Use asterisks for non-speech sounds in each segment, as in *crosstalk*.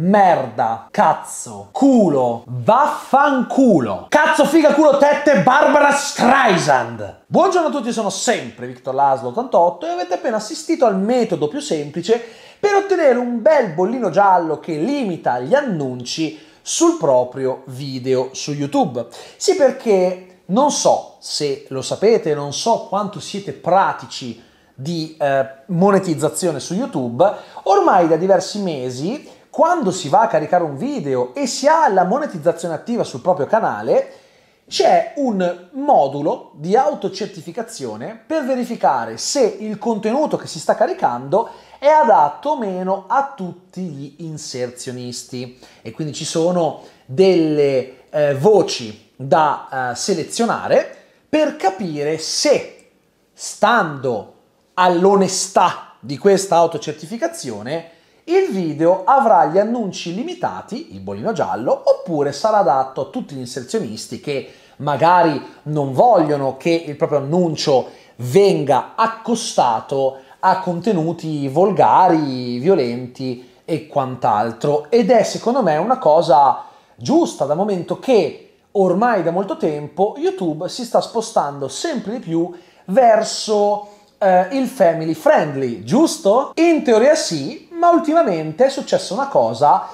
merda, cazzo, culo, vaffanculo, cazzo, figa, culo, tette, Barbara Streisand. Buongiorno a tutti, sono sempre Victor Laszlo 88 e avete appena assistito al metodo più semplice per ottenere un bel bollino giallo che limita gli annunci sul proprio video su YouTube. Sì, perché non so se lo sapete, non so quanto siete pratici di eh, monetizzazione su YouTube, ormai da diversi mesi quando si va a caricare un video e si ha la monetizzazione attiva sul proprio canale, c'è un modulo di autocertificazione per verificare se il contenuto che si sta caricando è adatto o meno a tutti gli inserzionisti e quindi ci sono delle eh, voci da eh, selezionare per capire se stando all'onestà di questa autocertificazione il video avrà gli annunci limitati, il bolino giallo, oppure sarà adatto a tutti gli inserzionisti che magari non vogliono che il proprio annuncio venga accostato a contenuti volgari, violenti e quant'altro. Ed è secondo me una cosa giusta dal momento che ormai da molto tempo YouTube si sta spostando sempre di più verso eh, il family friendly, giusto? In teoria sì, ma ultimamente è successa una cosa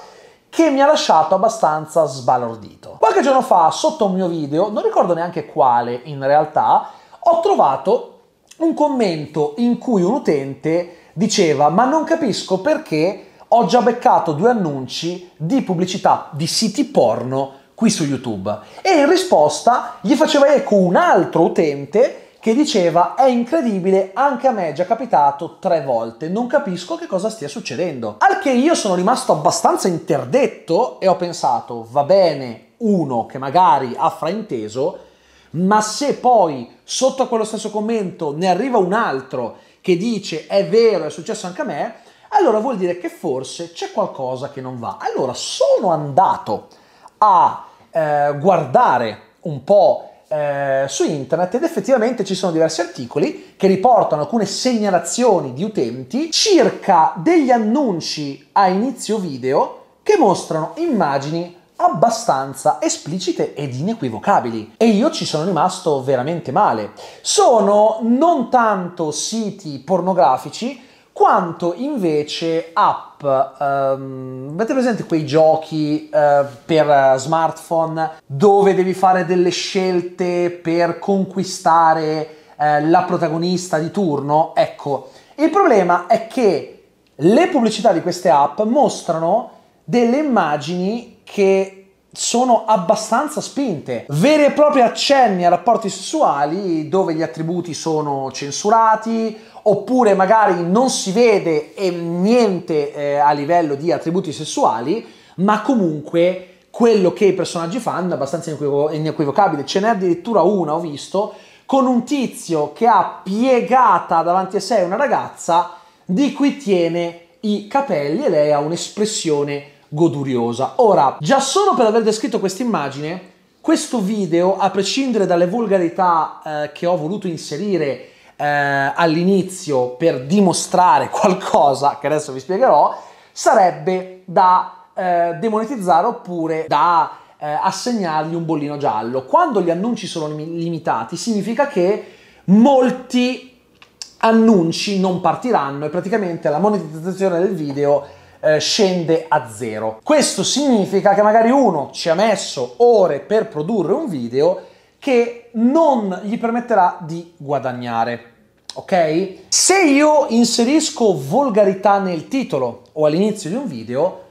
che mi ha lasciato abbastanza sbalordito. Qualche giorno fa, sotto un mio video, non ricordo neanche quale in realtà, ho trovato un commento in cui un utente diceva ma non capisco perché ho già beccato due annunci di pubblicità di siti porno qui su YouTube. E in risposta gli faceva eco un altro utente che diceva è incredibile, anche a me è già capitato tre volte, non capisco che cosa stia succedendo. Al che io sono rimasto abbastanza interdetto e ho pensato va bene uno che magari ha frainteso, ma se poi sotto a quello stesso commento ne arriva un altro che dice è vero, è successo anche a me, allora vuol dire che forse c'è qualcosa che non va. Allora sono andato a eh, guardare un po' eh, su internet ed effettivamente ci sono diversi articoli che riportano alcune segnalazioni di utenti circa degli annunci a inizio video che mostrano immagini abbastanza esplicite ed inequivocabili e io ci sono rimasto veramente male. Sono non tanto siti pornografici quanto invece app app, um, avete presente quei giochi uh, per smartphone dove devi fare delle scelte per conquistare uh, la protagonista di turno? Ecco, il problema è che le pubblicità di queste app mostrano delle immagini che sono abbastanza spinte. Veri e propri accenni a rapporti sessuali dove gli attributi sono censurati oppure magari non si vede e eh, niente eh, a livello di attributi sessuali, ma comunque quello che i personaggi fanno è abbastanza inequivocabile. Ce n'è addirittura una, ho visto, con un tizio che ha piegata davanti a sé una ragazza di cui tiene i capelli e lei ha un'espressione goduriosa. Ora, già solo per aver descritto questa immagine, questo video, a prescindere dalle volgarità eh, che ho voluto inserire eh, all'inizio per dimostrare *laughs* qualcosa, che adesso vi spiegherò, sarebbe da eh, demonetizzare oppure da eh, assegnargli un bollino giallo. Quando gli annunci sono limitati significa che molti annunci non partiranno e praticamente la monetizzazione del video eh, scende a zero. Questo significa che magari uno ci ha messo ore per produrre un video che non gli permetterà di guadagnare. Ok? Se io inserisco volgarità nel titolo o all'inizio di un video,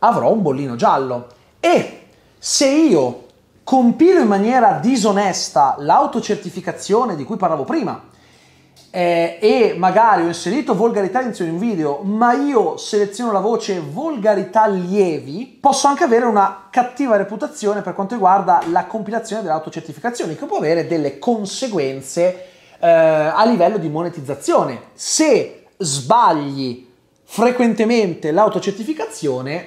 avrò un bollino giallo. E se io compilo in maniera disonesta l'autocertificazione di cui parlavo prima, eh, e magari ho inserito volgarità all'inizio di un video, ma io seleziono la voce volgarità lievi, posso anche avere una cattiva reputazione per quanto riguarda la compilazione delle autocertificazioni, che può avere delle conseguenze eh, a livello di monetizzazione. Se sbagli frequentemente l'autocertificazione,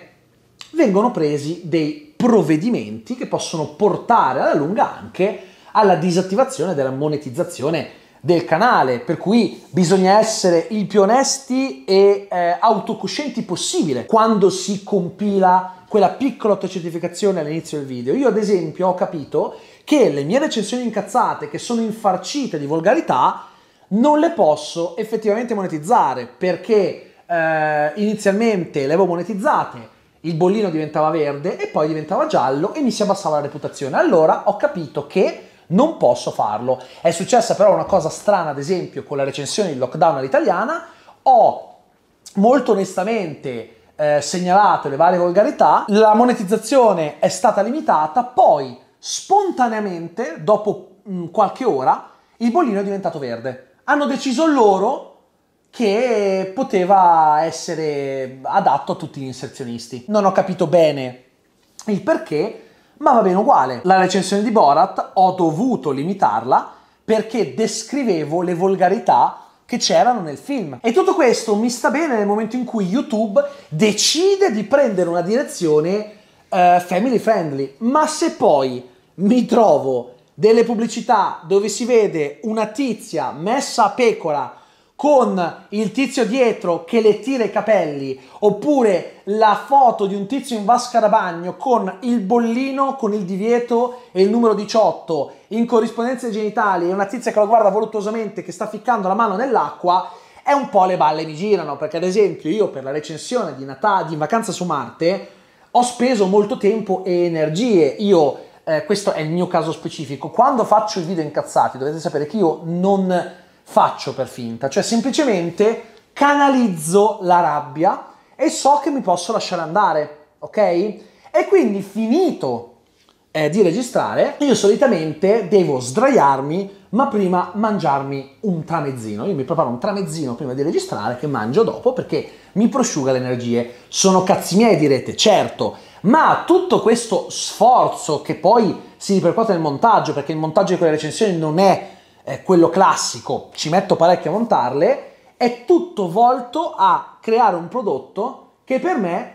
vengono presi dei provvedimenti che possono portare alla lunga anche alla disattivazione della monetizzazione del canale, per cui bisogna essere il più onesti e eh, autocoscienti possibile quando si compila quella piccola autocertificazione all'inizio del video. Io ad esempio ho capito che le mie recensioni incazzate, che sono infarcite di volgarità, non le posso effettivamente monetizzare perché eh, inizialmente le avevo monetizzate, il bollino diventava verde e poi diventava giallo e mi si abbassava la reputazione. Allora ho capito che non posso farlo. È successa però una cosa strana, ad esempio, con la recensione di lockdown all'italiana, ho molto onestamente eh, segnalato le varie volgarità, la monetizzazione è stata limitata, poi spontaneamente, dopo mh, mm, qualche ora, il bollino è diventato verde. Hanno deciso loro che poteva essere adatto a tutti gli inserzionisti. Non ho capito bene il perché, ma va bene uguale. La recensione di Borat ho dovuto limitarla perché descrivevo le volgarità che c'erano nel film. E tutto questo mi sta bene nel momento in cui YouTube decide di prendere una direzione uh, family friendly, ma se poi mi trovo delle pubblicità dove si vede una tizia messa a pecora con il tizio dietro che le tira i capelli, oppure la foto di un tizio in vasca da bagno con il bollino con il divieto e il numero 18 in corrispondenza ai genitali e una tizia che lo guarda voluttuosamente che sta ficcando la mano nell'acqua, è un po' le balle mi girano, perché ad esempio io per la recensione di Natale di Vacanza su Marte ho speso molto tempo e energie. Io eh, questo è il mio caso specifico. Quando faccio i video incazzati, dovete sapere che io non faccio per finta, cioè semplicemente canalizzo la rabbia e so che mi posso lasciare andare, ok? E quindi finito eh, di registrare, io solitamente devo sdraiarmi, ma prima mangiarmi un tramezzino. Io mi preparo un tramezzino prima di registrare che mangio dopo perché mi prosciuga le energie. Sono cazzi miei direte, certo, ma tutto questo sforzo che poi si ripercuote nel montaggio, perché il montaggio di quelle recensioni non è eh, quello classico, ci metto parecchio a montarle, è tutto volto a creare un prodotto che per me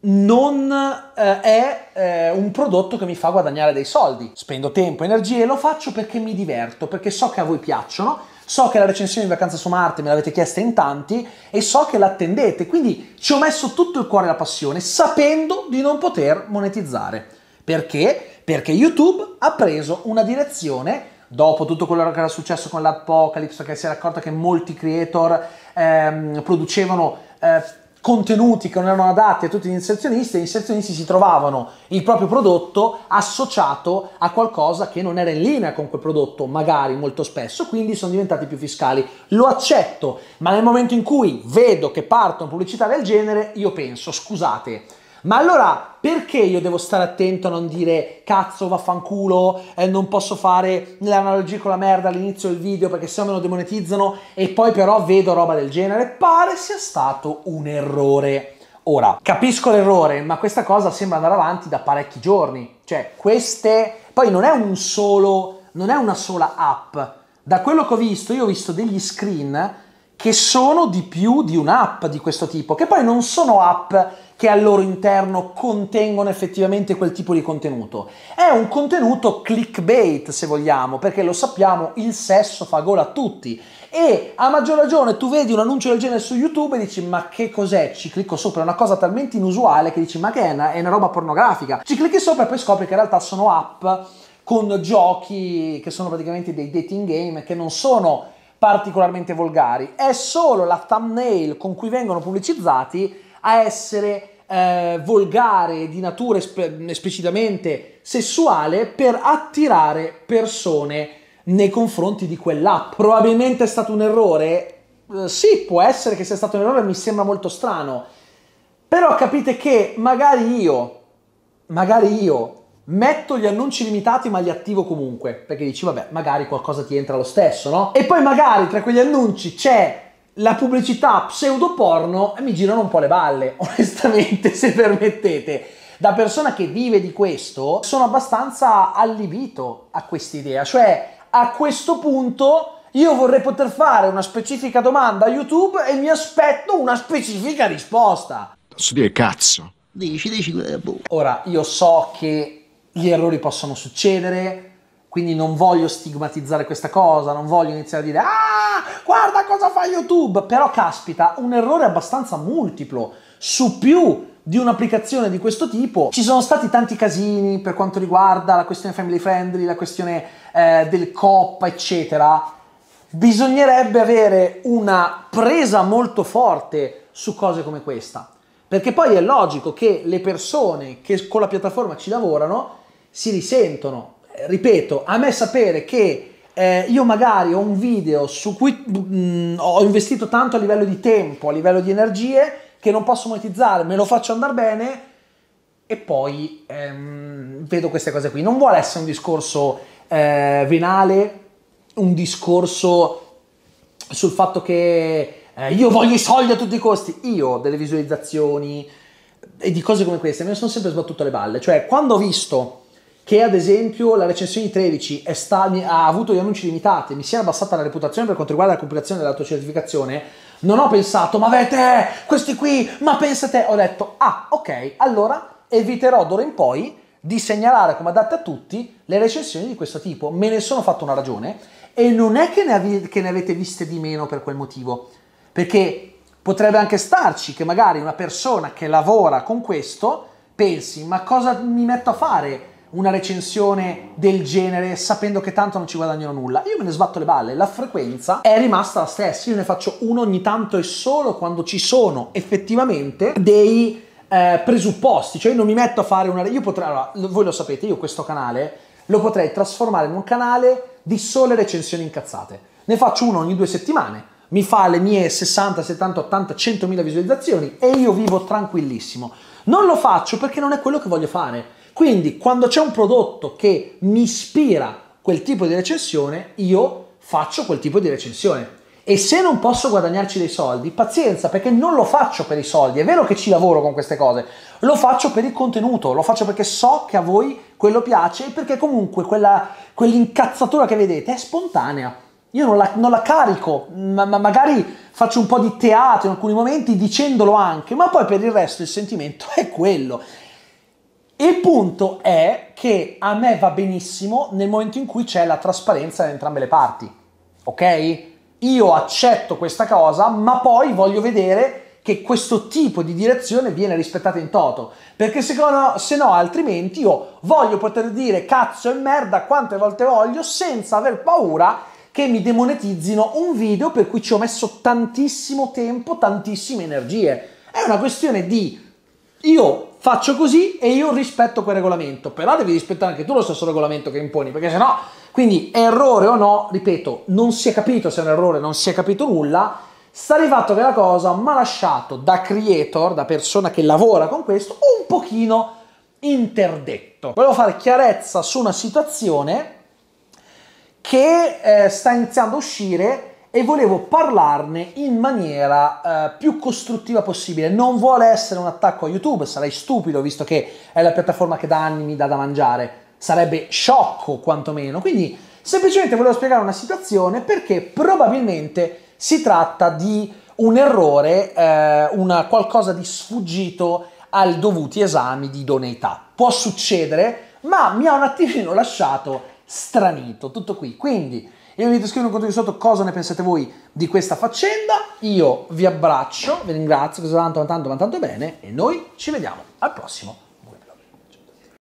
non eh, è eh, un prodotto che mi fa guadagnare dei soldi. Spendo tempo, energie e lo faccio perché mi diverto, perché so che a voi piacciono, so che la recensione di Vacanza su Marte me l'avete chiesta in tanti e so che l'attendete, quindi ci ho messo tutto il cuore e la passione sapendo di non poter monetizzare. Perché? Perché YouTube ha preso una direzione dopo tutto quello che era successo con l'Apocalypse, che si era accorta che molti creator ehm, producevano eh, contenuti che non erano adatti a tutti gli inserzionisti e gli inserzionisti si trovavano il proprio prodotto associato a qualcosa che non era in linea con quel prodotto, magari molto spesso, quindi sono diventati più fiscali. Lo accetto, ma nel momento in cui vedo che partono pubblicità del genere, io penso, scusate, ma allora perché io devo stare attento a non dire cazzo vaffanculo, eh, non posso fare l'analogia con la merda all'inizio del video perché sennò me lo demonetizzano e poi però vedo roba del genere? Pare sia stato un errore. Ora, capisco l'errore, ma questa cosa sembra andare avanti da parecchi giorni. Cioè, queste... Poi non è un solo... non è una sola app. Da quello che ho visto, io ho visto degli screen che sono di più di un'app di questo tipo, che poi non sono app che al loro interno contengono effettivamente quel tipo di contenuto. È un contenuto clickbait, se vogliamo, perché lo sappiamo, il sesso fa gola a tutti. E a maggior ragione tu vedi un annuncio del genere su YouTube e dici ma che cos'è? Ci clicco sopra, è una cosa talmente inusuale che dici ma che è una, è una roba pornografica. Ci clicchi sopra e poi scopri che in realtà sono app con giochi che sono praticamente dei dating game che non sono particolarmente volgari, è solo la thumbnail con cui vengono pubblicizzati a essere eh, volgare, di natura esp- esplicitamente sessuale, per attirare persone nei confronti di quell'app. Probabilmente è stato un errore? Eh, sì, può essere che sia stato un errore, mi sembra molto strano. Però capite che magari io, magari io metto gli annunci limitati ma li attivo comunque, perché dici vabbè, magari qualcosa ti entra lo stesso, no? E poi magari tra quegli annunci c'è la pubblicità pseudoporno mi girano un po' le balle, *laughs* onestamente, se permettete. Da persona che vive di questo, sono abbastanza allibito a quest'idea, cioè a questo punto io vorrei poter fare una specifica domanda a YouTube e mi aspetto una specifica risposta. Posso dire cazzo? Dici, dici. Eh, boh. Ora, io so che gli errori possono succedere, quindi non voglio stigmatizzare questa cosa, non voglio iniziare a dire ah, guarda cosa fa YouTube, però caspita, un errore abbastanza multiplo su più di un'applicazione di questo tipo. Ci sono stati tanti casini per quanto riguarda la questione family friendly, la questione eh, del COP, eccetera. Bisognerebbe avere una presa molto forte su cose come questa, perché poi è logico che le persone che con la piattaforma ci lavorano si risentono ripeto, a me sapere che eh, io magari ho un video su cui mh, mm, ho investito tanto a livello di tempo, a livello di energie, che non posso monetizzare, me lo faccio andare bene e poi ehm, vedo queste cose qui. Non vuole essere un discorso eh, venale, un discorso sul fatto che eh, io voglio i soldi a tutti i costi. Io ho delle visualizzazioni e eh, di cose come queste mi sono sempre sbattuto le balle. Cioè, quando ho visto che ad esempio la recensione di 13 sta, ha avuto gli annunci limitati, mi si è abbassata la reputazione per quanto riguarda la compilazione dell'autocertificazione, non ho pensato, ma avete questi qui, ma pensate, ho detto, ah ok, allora eviterò d'ora in poi di segnalare come adatte a tutti le recensioni di questo tipo, me ne sono fatto una ragione e non è che ne, av- che ne avete viste di meno per quel motivo, perché potrebbe anche starci che magari una persona che lavora con questo pensi, ma cosa mi metto a fare? una recensione del genere sapendo che tanto non ci guadagnano nulla. Io me ne sbatto le balle, la frequenza è rimasta la stessa, io ne faccio uno ogni tanto e solo quando ci sono effettivamente dei eh, presupposti, cioè io non mi metto a fare una... Io potrei, allora, voi lo sapete, io questo canale lo potrei trasformare in un canale di sole recensioni incazzate. Ne faccio uno ogni due settimane, mi fa le mie 60, 70, 80, 100 mila visualizzazioni e io vivo tranquillissimo. Non lo faccio perché non è quello che voglio fare. Quindi quando c'è un prodotto che mi ispira quel tipo di recensione, io faccio quel tipo di recensione. E se non posso guadagnarci dei soldi, pazienza, perché non lo faccio per i soldi. È vero che ci lavoro con queste cose, lo faccio per il contenuto, lo faccio perché so che a voi quello piace e perché comunque quella, quell'incazzatura che vedete è spontanea. Io non la, non la carico, ma, ma, magari faccio un po' di teatro in alcuni momenti dicendolo anche, ma poi per il resto il sentimento *laughs* è quello. Il punto è che a me va benissimo nel momento in cui c'è la trasparenza da entrambe le parti, ok? Io accetto questa cosa, ma poi voglio vedere che questo tipo di direzione viene rispettata in toto, perché secondo, se no altrimenti io voglio poter dire cazzo e merda quante volte voglio senza aver paura che mi demonetizzino un video per cui ci ho messo tantissimo tempo, tantissime energie. È una questione di io faccio così e io rispetto quel regolamento, però devi rispettare anche tu lo stesso regolamento che imponi, perché se no, quindi errore o no, ripeto, non si è capito se è un errore, non si è capito nulla, sta arrivato che la cosa mi ha lasciato da creator, da persona che lavora con questo, un pochino interdetto. Volevo fare chiarezza su una situazione che eh, sta iniziando a uscire e volevo parlarne in maniera eh, più costruttiva possibile. Non vuole essere un attacco a YouTube, sarei stupido visto che è la piattaforma che da anni mi dà da mangiare, sarebbe sciocco quantomeno. Quindi semplicemente volevo spiegare una situazione perché probabilmente si tratta di un errore, eh, una, qualcosa di sfuggito ai dovuti esami di idoneità. Può succedere, ma mi ha un attimino lasciato stranito tutto qui. Quindi e mi descrivo in un conto di sotto cosa ne pensate voi di questa faccenda. Io vi abbraccio, vi ringrazio, che tanto, tanto, tanto bene e noi ci vediamo al prossimo